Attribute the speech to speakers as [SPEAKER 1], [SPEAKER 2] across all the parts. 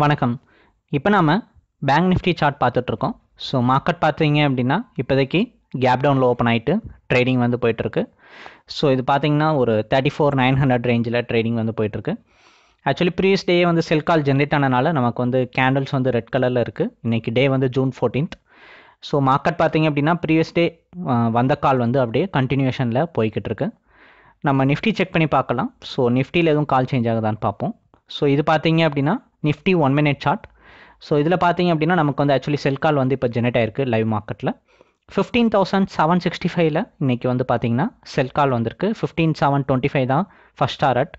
[SPEAKER 1] வணக்கம் இப்போ நாம் பேங்க் நிஃப்டி சார்ட் பார்த்துட்ருக்கோம் ஸோ மார்க்கெட் பார்த்தீங்க அப்படின்னா இப்போதைக்கு கேப் டவுனில் ஓப்பன் ஆகிட்டு ட்ரேடிங் வந்து போயிட்டுருக்கு ஸோ இது பார்த்தீங்கன்னா ஒரு தேர்ட்டி ஃபோர் நைன் ஹண்ட்ரட் ரேஞ்சில் ட்ரேடிங் வந்து போயிட்டுருக்கு ஆக்சுவலி ப்ரீவியஸ் டே வந்து செல் கால் ஜென்ரேட் ஆனால் நமக்கு வந்து கேண்டில்ஸ் வந்து ரெட் கலரில் இருக்குது இன்றைக்கி டே வந்து ஜூன் ஃபோர்டீன்த் ஸோ மார்க்கெட் பார்த்தீங்க அப்படின்னா ப்ரீவியஸ் டே வந்த கால் வந்து அப்படியே கண்டினியூஷனில் போய்கிட்டு இருக்கு நம்ம நிஃப்டி செக் பண்ணி பார்க்கலாம் ஸோ நிஃப்டியில் எதுவும் கால் சேஞ்ச் ஆகுதான்னு பார்ப்போம் ஸோ இது பார்த்தீங்க அப்படின்னா Nifty one minute chart so இதில் பார்த்தீங்க அப்படின்னா நமக்கு வந்து ஆக்சுவலி செல் கால் வந்து இப்போ ஜெனரேட் ஆயிருக்கு லைவ் மார்க்கெட்டில் ஃபிஃப்டீன் தௌசண்ட் செவன் சிக்ஸ்டி ஃபைவ்ல இன்றைக்கி வந்து பார்த்தீங்கன்னா செல் கால் வந்திருக்கு ஃபிஃப்டீன் செவன் டுவெண்ட்டி ஃபைவ் தான் ஃபஸ்ட் டாரட்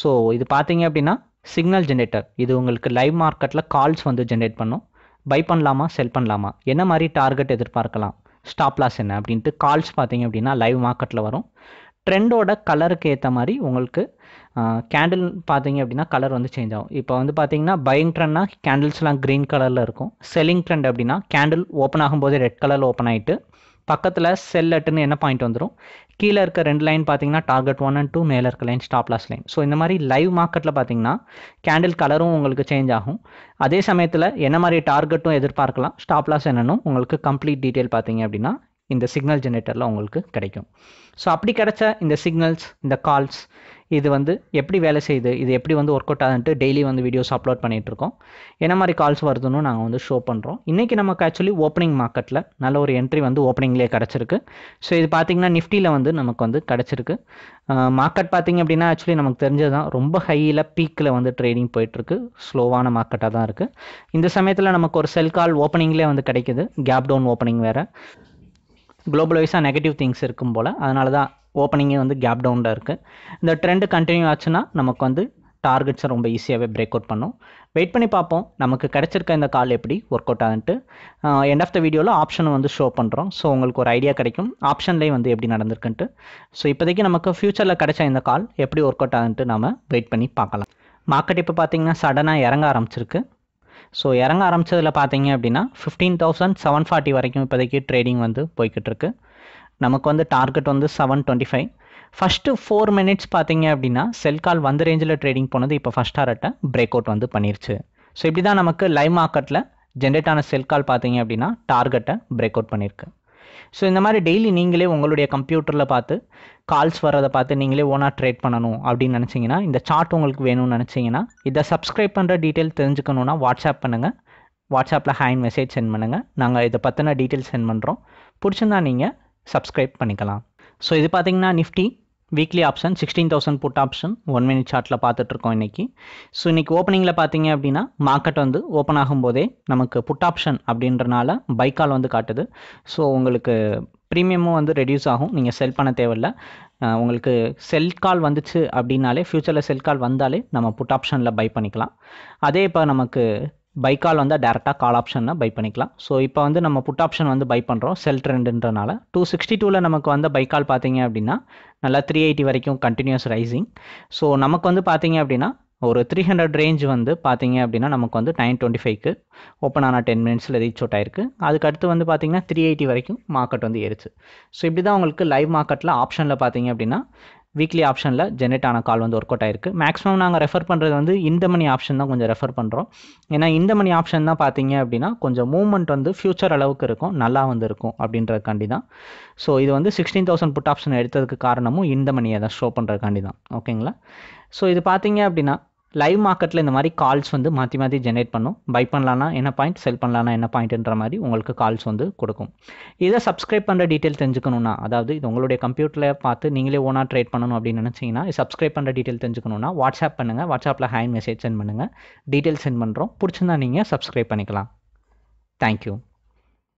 [SPEAKER 1] ஸோ இது பார்த்தீங்க அப்படின்னா சிக்னல் ஜென்ரேட்டர் இது உங்களுக்கு லைவ் மார்க்கெட்டில் கால்ஸ் வந்து ஜென்ரேட் பண்ணும் பை பண்ணலாமா செல் பண்ணலாமா என்ன மாதிரி டார்கெட் எதிர்பார்க்கலாம் ஸ்டாப் லாஸ் என்ன அப்படின்ட்டு கால்ஸ் பார்த்தீங்க அப்படின்னா லைவ் மார்க்கெட்டில் வரும் ட்ரெண்டோட கலருக்கு ஏற்ற மாதிரி உங்களுக்கு கேண்டில் பார்த்தீங்க அப்படின்னா கலர் வந்து சேஞ்ச் ஆகும் இப்போ வந்து பார்த்தீங்கன்னா பையிங் ட்ரெண்ட்னா கேண்டில்ஸ்லாம் க்ரீன் கலரில் இருக்கும் செல்லிங் ட்ரெண்ட் அப்படின்னா கேண்டில் ஓப்பன் ஆகும்போது ரெட் கலரில் ஓப்பன் ஆகிட்டு பக்கத்தில் செல் அட்டுன்னு என்ன பாயிண்ட் வந்துடும் கீழே இருக்க ரெண்டு லைன் பார்த்தீங்கன்னா டார்கெட் ஒன் அண்ட் டூ மேலே இருக்க line stop loss line so இந்த மாதிரி லைவ் மார்க்கெட்டில் பார்த்தீங்கன்னா கேண்டில் கலரும் உங்களுக்கு சேஞ்ச் ஆகும் அதே சமயத்தில் என்ன மாதிரி டார்கெட்டும் எதிர்பார்க்கலாம் ஸ்டாப் லாஸ் என்னன்னு உங்களுக்கு கம்ப்ளீட் டீட்டெயில் பார்த்தீங்க அப்படின்னா இந்த சிக்னல் ஜென்ரேட்டரில் உங்களுக்கு கிடைக்கும் ஸோ அப்படி கிடைச்ச இந்த சிக்னல்ஸ் இந்த கால்ஸ் இது வந்து எப்படி வேலை செய்யுது இது எப்படி வந்து ஒர்க் அவுட் ஆகுதுன்ட்டு டெய்லி வந்து வீடியோஸ் அப்லோட் பண்ணிகிட்ருக்கோம் என்ன மாதிரி கால்ஸ் வருதுன்னு நாங்கள் வந்து ஷோ பண்ணுறோம் இன்றைக்கி நமக்கு ஆக்சுவலி ஓப்பனிங் மார்க்கெட்டில் நல்ல ஒரு என்ட்ரி வந்து ஓப்பனிங்லேயே கிடச்சிருக்கு ஸோ இது பார்த்திங்கன்னா நிஃப்டியில் வந்து நமக்கு வந்து கிடச்சிருக்கு மார்க்கெட் பார்த்திங்க அப்படின்னா ஆக்சுவலி நமக்கு தெரிஞ்சது தான் ரொம்ப ஹையில் பீக்கில் வந்து ட்ரேடிங் போயிட்டுருக்கு ஸ்லோவான மார்க்கெட்டாக தான் இருக்குது இந்த சமயத்தில் நமக்கு ஒரு செல் கால் ஓப்பனிங்லேயே வந்து கிடைக்குது கேப் டவுன் ஓப்பனிங் வேறு குளோபல் வைஸாக நெகட்டிவ் திங்ஸ் இருக்கும் போல் அதனால தான் ஓப்பனிங்கே வந்து கேப் டவுனாக இருக்குது இந்த ட்ரெண்டு கண்டினியூ ஆச்சுன்னா நமக்கு வந்து டார்கெட்ஸை ரொம்ப ஈஸியாகவே பிரேக் அவுட் பண்ணும் வெயிட் பண்ணி பார்ப்போம் நமக்கு கிடச்சிருக்க இந்த கால் எப்படி ஒர்க் அவுட் ஆகுன்ட்டு எண்ட் ஆஃப் த வீடியோவில் ஆப்ஷனை வந்து ஷோ பண்ணுறோம் ஸோ உங்களுக்கு ஒரு ஐடியா கிடைக்கும் ஆப்ஷன்லேயே வந்து எப்படி நடந்திருக்குன்ட்டு ஸோ இப்போதைக்கு நமக்கு ஃப்யூச்சரில் கிடச்ச இந்த கால் எப்படி ஒர்க் அவுட் ஆகுன்ட்டு நம்ம வெயிட் பண்ணி பார்க்கலாம் மார்க்கெட் இப்போ பார்த்திங்கன்னா சடனாக இறங்க ஆரம்பிச்சிருக்கு ஸோ இறங்க ஆரம்பித்ததில் பார்த்தீங்க அப்படின்னா ஃபிஃப்டீன் தௌசண்ட் செவன் ஃபார்ட்டி வரைக்கும் இப்போதைக்கு ட்ரேடிங் வந்து போய்கிட்டுருக்கு நமக்கு வந்து டார்கெட் வந்து seven twenty five first four minutes பார்த்தீங்க அப்படின்னா செல் கால் வந்த ரேஞ்சில் ட்ரேடிங் போனது இப்போ ஃபஸ்ட் ஹாரட்டை பிரேக் அவுட் வந்து பண்ணிருச்சு ஸோ இப்படி தான் நமக்கு லைவ் மார்க்கெட்டில் ஜென்ரேட் ஆன செல் கால் பார்த்தீங்க அப்படின்னா டார்கெட்டை பிரேக் அவுட் பண்ணியிருக்கு ஸோ இந்த மாதிரி டெய்லி நீங்களே உங்களுடைய கம்ப்யூட்டரில் பார்த்து கால்ஸ் வர்றதை பார்த்து நீங்களே ஓனாக ட்ரேட் பண்ணணும் அப்படின்னு நினச்சிங்கன்னா இந்த சார்ட் உங்களுக்கு வேணும்னு நினச்சிங்கன்னா இதை சப்ஸ்கிரைப் பண்ணுற டீட்டெயில் தெரிஞ்சுக்கணுன்னா வாட்ஸ்அப் பண்ணுங்கள் வாட்ஸ்அப்பில் ஹேண்ட் மெசேஜ் சென்ட் பண்ணுங்கள் நாங்கள் இதை பற்றின டீட்டெயில் சென்ட் பண்ணுறோம் பிடிச்சிருந்தா நீங்கள் சப்ஸ்கிரைப் பண்ணிக்கலாம் ஸோ இது பார்த்தீங்கன்னா Nifty weekly option sixteen thousand put option one minute சார்ட்டில் பார்த்துட்ருக்கோம் இன்றைக்கி ஸோ இன்றைக்கி ஓப்பனிங்கில் பார்த்தீங்க அப்படின்னா மார்க்கெட் வந்து ஓப்பன் ஆகும்போதே நமக்கு புட் ஆப்ஷன் அப்படின்றனால பைக்கால் வந்து காட்டுது ஸோ உங்களுக்கு ப்ரீமியமும் வந்து ரெடியூஸ் ஆகும் நீங்கள் செல் பண்ண தேவையில்ல உங்களுக்கு செல் கால் வந்துச்சு அப்படின்னாலே ஃப்யூச்சரில் செல் கால் வந்தாலே நம்ம புட் ஆப்ஷனில் பை பண்ணிக்கலாம் அதே இப்போ நமக்கு பை கால் வந்து டேரெக்டாக கால் ஆப்ஷனை பை பண்ணிக்கலாம் ஸோ இப்போ வந்து நம்ம புட் ஆப்ஷன் வந்து பை பண்ணுறோம் செல் ட்ரெண்டுன்றனால டூ சிக்ஸ்டி டூவில் நமக்கு வந்து பை கால் பார்த்தீங்க அப்படின்னா நல்லா த்ரீ எயிட்டி வரைக்கும் கண்டினியூஸ் ரைசிங் ஸோ நமக்கு வந்து பார்த்தீங்க அப்படின்னா ஒரு த்ரீ ஹண்ட்ரட் ரேஞ்ச் வந்து பார்த்தீங்க அப்படின்னா நமக்கு வந்து நைன் டுவெண்ட்டி ஃபைவ்க்கு ஓப்பன் ஆனால் டென் மினிட்ஸில் ரீச் அவுட் ஆயிருக்கு அதுக்கடுத்து வந்து பார்த்தீங்கன்னா த்ரீ எயிட்டி வரைக்கும் மார்க்கெட் வந்து ஏறிச்சு ஸோ இப்படி தான் உங்களுக்கு லைவ் மார்க்கெட்டில் ஆப்ஷனில் பார்த்தீங்க அப்படின்னா வீக்லி ஆப்ஷனில் ஜென்ரேட் ஆன கால் வந்து ஒர்க் அவுட் ஆயிருக்கு மேக்ஸிமம் நாங்கள் ரெஃபர் பண்ணுறது வந்து இந்த மணி ஆப்ஷன் தான் கொஞ்சம் ரெஃபர் பண்ணுறோம் ஏன்னா இந்த மணி ஆப்ஷன் தான் பார்த்தீங்க அப்படின்னா கொஞ்சம் மூவ்மெண்ட் வந்து ஃபியூச்சர் அளவுக்கு இருக்கும் நல்லா வந்து இருக்கும் அப்படின்றதுக்காண்டி தான் ஸோ இது வந்து சிக்ஸ்டீன் தௌசண்ட் புட் ஆப்ஷன் எடுத்ததுக்கு காரணமும் இந்த மணியை தான் ஷோ பண்ணுறதுக்காண்டி தான் ஓகேங்களா ஸோ இது பார்த்தீங்க அப்படின்னா லைவ் மார்க்கெட்டில் இந்த மாதிரி கால்ஸ் வந்து மாற்றி மாற்றி ஜென்ரேட் பண்ணும் பை பண்ணலான்னா என்ன பாயிண்ட் செல் பண்ணலான்னா என்ன பாயிண்ட்ன்ற மாதிரி உங்களுக்கு கால்ஸ் வந்து கொடுக்கும் இதை சப்ஸ்கிரைப் பண்ணுற டீட்டெயில் தெரிஞ்சுக்கணுன்னா அதாவது இது உங்களுடைய கம்ப்யூட்டரில் பார்த்து நீங்களே ஓனாக ட்ரேட் பண்ணணும் அப்படின்னு நினச்சிங்கன்னா சப்ஸ்கிரைப் பண்ணுற டீட்டெயில் தெரிஞ்சுக்கணும்னா வாட்ஸ்அப் பண்ணுங்கள் வாட்ஸ்அப்பில் ஹேண்ட் மெசேஜ் சென்ட் பண்ணுங்கள் டீட்டெயில் சென்ட் பண்ணுறோம் பிடிச்சிருந்தா நீங்கள் சப்ஸ்கிரைப் பண்ணிக்கலாம் தேங்க்யூ